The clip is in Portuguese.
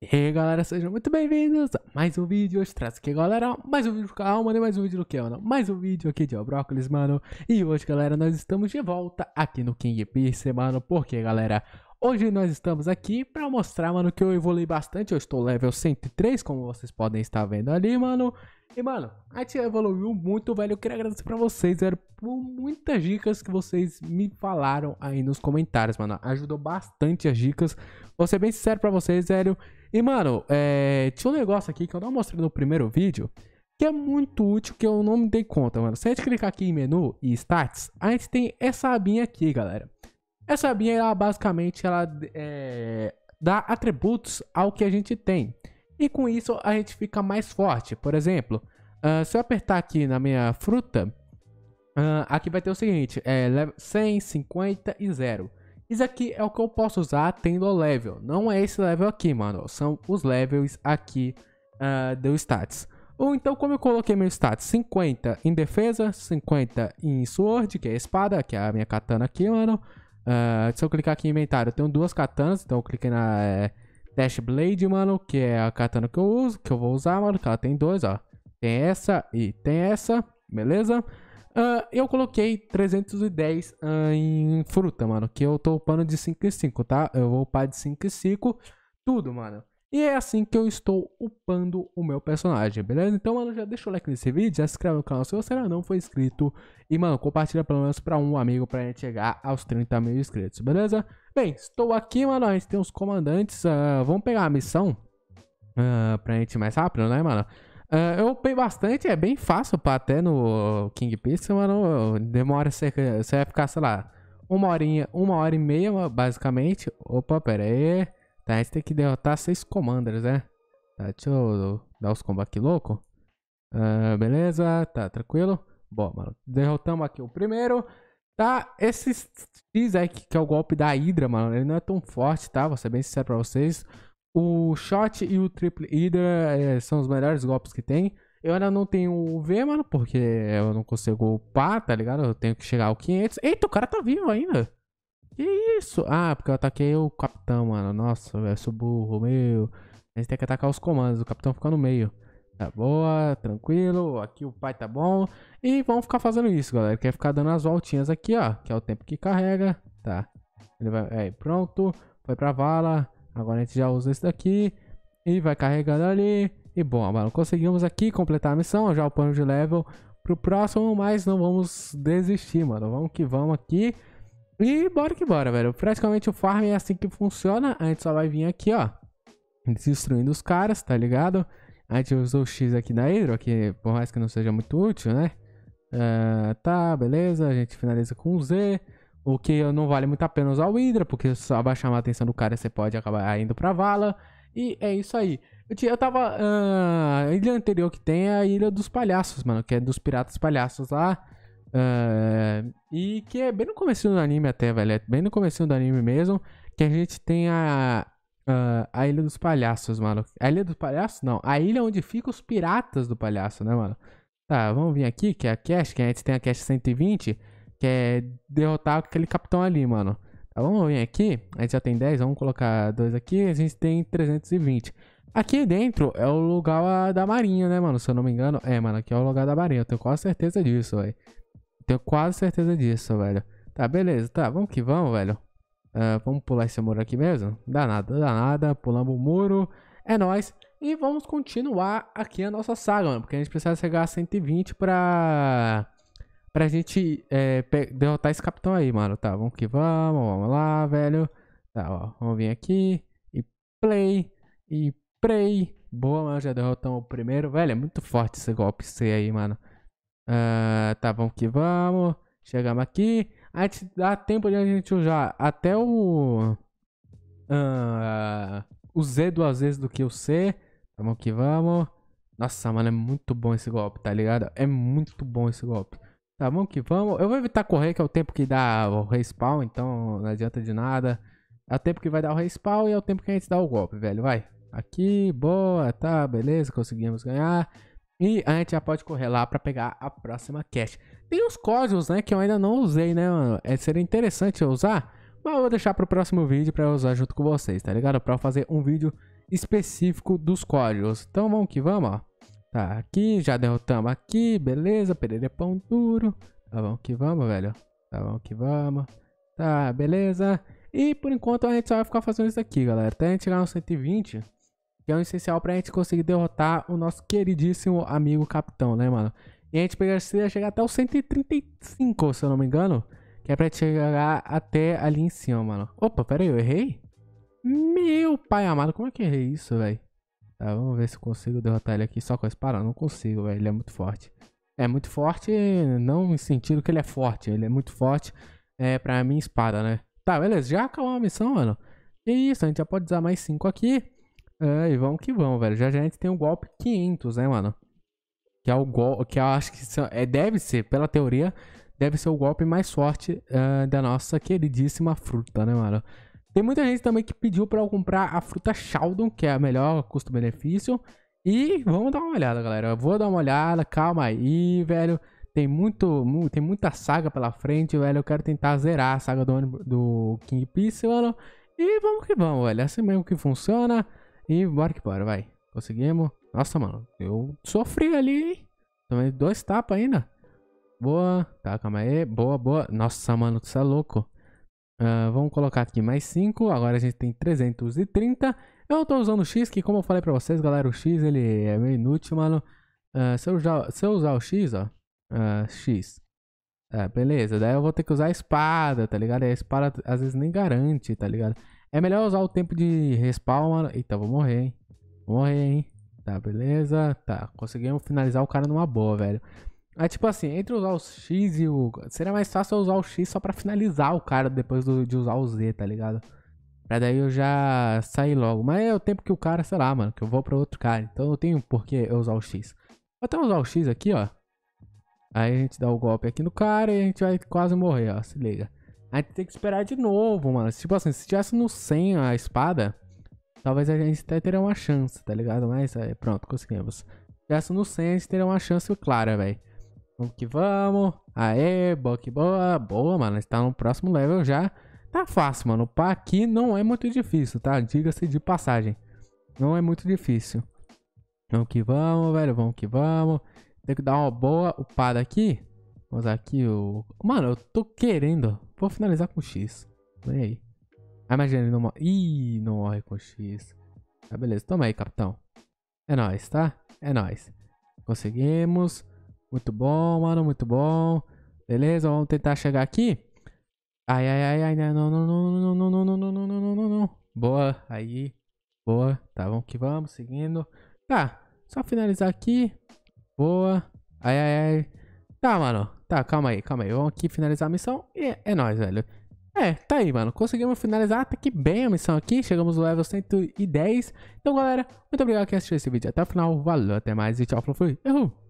E aí galera, sejam muito bem-vindos a mais um vídeo, hoje traz aqui galera, mais um vídeo calma, nem né? mais um vídeo do que mano, mais um vídeo aqui de o Brócolis, mano E hoje galera, nós estamos de volta aqui no King Pierce, mano, porque galera, hoje nós estamos aqui pra mostrar, mano, que eu evolui bastante Eu estou level 103, como vocês podem estar vendo ali, mano E mano, a gente evoluiu muito, velho, eu queria agradecer pra vocês, velho, por muitas dicas que vocês me falaram aí nos comentários, mano Ajudou bastante as dicas, vou ser bem sincero pra vocês, velho e, mano, é, tinha um negócio aqui que eu não mostrei no primeiro vídeo, que é muito útil, que eu não me dei conta, mano. Se a gente clicar aqui em menu e stats, a gente tem essa abinha aqui, galera. Essa abinha, ela, basicamente, ela é, dá atributos ao que a gente tem. E com isso, a gente fica mais forte. Por exemplo, uh, se eu apertar aqui na minha fruta, uh, aqui vai ter o seguinte, é 100, 50 e 0. Isso aqui é o que eu posso usar tendo o level. Não é esse level aqui, mano. São os levels aqui uh, do stats. Ou então, como eu coloquei meu stats 50 em defesa, 50 em sword, que é a espada, que é a minha katana aqui, mano. Uh, se eu clicar aqui em inventário, eu tenho duas katanas, então eu cliquei na é, Dash Blade, mano, que é a katana que eu uso, que eu vou usar, mano, que ela tem dois, ó. Tem essa e tem essa, beleza? Beleza? Uh, eu coloquei 310 uh, ah, em fruta, mano. Que eu tô upando de 5 em 5, tá? Eu vou upar de 5 em 5, tudo, mano. E é assim que eu estou upando o meu personagem, beleza? Então, mano, já deixa o like nesse vídeo, já se inscreve no canal se você ainda não for inscrito. E, mano, compartilha pelo menos pra um amigo pra gente chegar aos 30 mil inscritos, beleza? Bem, estou aqui, mano, a gente tem os comandantes. Uh, vamos pegar a missão uh, pra gente ir mais rápido, né, mano? Uh, eu upei bastante, é bem fácil para até no King Pizza, mano. Demora cerca. Você vai ficar, sei lá, uma horinha, uma hora e meia, basicamente. Opa, pera aí. Tá, a gente tem que derrotar seis commanders, né? Tá, deixa eu dar os combos aqui louco. Uh, beleza, tá tranquilo. Bom, mano, derrotamos aqui o primeiro. Tá, esse X aí, que, que é o golpe da Hydra, mano, ele não é tão forte, tá? Vou ser bem sincero pra vocês. O shot e o triple either é, são os melhores golpes que tem. Eu ainda não tenho o V, mano, porque eu não consigo upar, tá ligado? Eu tenho que chegar ao 500. Eita, o cara tá vivo ainda. Que isso? Ah, porque eu ataquei o capitão, mano. Nossa, velho, sou burro, meu. A gente tem que atacar os comandos. O capitão fica no meio. Tá boa, tranquilo. Aqui o pai tá bom. E vamos ficar fazendo isso, galera. Quer ficar dando as voltinhas aqui, ó. Que é o tempo que carrega. Tá. Ele vai... Aí, pronto. Foi pra vala. Agora a gente já usa esse daqui. E vai carregando ali. E bom, mano, conseguimos aqui completar a missão. Já o pano de level pro próximo. Mas não vamos desistir, mano. Vamos que vamos aqui. E bora que bora, velho. Praticamente o farm é assim que funciona. A gente só vai vir aqui, ó. Destruindo os caras, tá ligado? A gente usou o X aqui na Hydro, que por mais que não seja muito útil, né? Uh, tá, beleza. A gente finaliza com o Z. O que não vale muito a pena usar o Hydra, porque só vai a atenção do cara você pode acabar indo pra vala. E é isso aí. Eu, tinha, eu tava. Uh, ah, a ilha anterior que tem é a Ilha dos Palhaços, mano, que é dos Piratas Palhaços lá. Uh, e que é bem no começo do anime até, velho. É bem no começo do anime mesmo. Que a gente tem a. Uh, a Ilha dos Palhaços, mano. A Ilha dos Palhaços? Não. A ilha onde ficam os piratas do palhaço, né, mano? Tá, vamos vir aqui, que é a cache, que a gente tem a cache 120. Quer derrotar aquele capitão ali, mano. Tá, vamos vir aqui. A gente já tem 10, vamos colocar dois aqui. A gente tem 320. Aqui dentro é o lugar da marinha, né, mano? Se eu não me engano. É, mano, aqui é o lugar da marinha. Eu tenho quase certeza disso, velho. Tenho quase certeza disso, velho. Tá, beleza. Tá, vamos que vamos, velho. Uh, vamos pular esse muro aqui mesmo? Dá nada, dá nada. Pulamos o muro. É nóis. E vamos continuar aqui a nossa saga, mano. Porque a gente precisa chegar a 120 pra pra gente é, derrotar esse capitão aí, mano. Tá, vamos que vamos, vamos lá, velho. Tá, ó, vamos vir aqui e play e play. Boa, mano, já derrotamos o primeiro. Velho, é muito forte esse golpe C aí, mano. Uh, tá, vamos que vamos. Chegamos aqui. A gente dá tempo de a gente usar até o... Uh, o Z duas vezes do que o C. Tá, vamos que vamos. Nossa, mano, é muito bom esse golpe, tá ligado? É muito bom esse golpe. Tá bom que vamos. Eu vou evitar correr, que é o tempo que dá o respawn, então não adianta de nada. É o tempo que vai dar o respawn e é o tempo que a gente dá o golpe, velho. Vai. Aqui, boa, tá, beleza, conseguimos ganhar. E a gente já pode correr lá pra pegar a próxima cash. Tem os códigos, né, que eu ainda não usei, né, mano? É, seria interessante eu usar, mas eu vou deixar pro próximo vídeo pra eu usar junto com vocês, tá ligado? Pra eu fazer um vídeo específico dos códigos. Então vamos que vamos, ó. Tá, aqui, já derrotamos aqui, beleza, perere pão duro. Tá, bom que vamos, velho. Tá, bom que vamos. Tá, beleza. E por enquanto a gente só vai ficar fazendo isso aqui, galera. Até a gente chegar no 120, que é o essencial pra gente conseguir derrotar o nosso queridíssimo amigo capitão, né, mano? E a gente precisa chegar até o 135, se eu não me engano. Que é pra chegar até ali em cima, mano. Opa, pera aí, eu errei? Meu pai amado, como é que eu errei isso, velho? Tá, vamos ver se eu consigo derrotar ele aqui só com a espada. Não consigo, velho. Ele é muito forte. É muito forte, não em sentido que ele é forte. Ele é muito forte é, pra minha espada, né? Tá, beleza. Já acabou a missão, mano. E é isso, a gente já pode usar mais 5 aqui. É, e vamos que vamos, velho. Já, já a gente tem o um golpe 500, né, mano? Que é o golpe... Que eu acho que é, deve ser, pela teoria, deve ser o golpe mais forte é, da nossa queridíssima fruta, né, mano? Tem muita gente também que pediu para eu comprar a fruta Sheldon, que é a melhor custo-benefício. E vamos dar uma olhada, galera. Eu vou dar uma olhada, calma aí, velho. Tem, muito, tem muita saga pela frente, velho. Eu quero tentar zerar a saga do, do King Peace, mano. E vamos que vamos, velho. É assim mesmo que funciona. E bora que bora, vai. Conseguimos. Nossa, mano. Eu sofri ali, hein? Tomei dois tapas ainda. Boa. Tá, calma aí. Boa, boa. Nossa, mano, Você é louco. Uh, vamos colocar aqui mais 5. Agora a gente tem 330. Eu estou usando o X, que como eu falei para vocês, galera, o X ele é meio inútil, mano. Uh, se, eu usar, se, eu usar, o X, ó. Uh, X. É, beleza. Daí eu vou ter que usar a espada, tá ligado? E a espada às vezes nem garante, tá ligado? É melhor usar o tempo de respawn, mano. Eita, vou morrer, hein? Vou morrer, hein? Tá, beleza. Tá, conseguimos finalizar o cara numa boa, velho. Mas tipo assim, entre usar o X e o. Seria mais fácil eu usar o X só pra finalizar o cara depois do, de usar o Z, tá ligado? Pra daí eu já sair logo. Mas é o tempo que o cara, sei lá, mano, que eu vou pra outro cara. Então não tenho por que eu usar o X. Vou até usar o X aqui, ó. Aí a gente dá o golpe aqui no cara e a gente vai quase morrer, ó. Se liga. A gente tem que esperar de novo, mano. Tipo assim, se tivesse no 100 a espada, talvez a gente até teria uma chance, tá ligado? Mas aí, é, pronto, conseguimos. Se tivesse no 100 a gente teria uma chance clara, velho. Vamos que vamos. Aê, boa que boa. Boa, mano. Está no próximo level já. Tá fácil, mano. O pá aqui não é muito difícil, tá? Diga-se de passagem. Não é muito difícil. Vamos que vamos, velho. Vamos que vamos. Tem que dar uma boa upada aqui. Vamos aqui o... Mano, eu tô querendo. Vou finalizar com X. Vem aí. Ah, imagina, ele não morre. Ih, não morre com X. Ah, beleza. Toma aí, capitão. É nóis, tá? É nóis. Conseguimos. Muito bom, mano, muito bom. Beleza, vamos tentar chegar aqui. Ai, ai, ai, ai, não, não, não, não, não, não, não, não, não, não, não, Boa, aí. Boa, tá bom que vamos, seguindo. Tá, só finalizar aqui. Boa. Ai, ai, ai. Tá, mano. Tá, calma aí, calma aí. Vamos aqui finalizar a missão e é, é nóis, velho. É, tá aí, mano. Conseguimos finalizar até que bem a missão aqui. Chegamos no level 110. Então, galera, muito obrigado por assistir esse vídeo até o final. Valeu, até mais e tchau. Falou, fui. Uhul.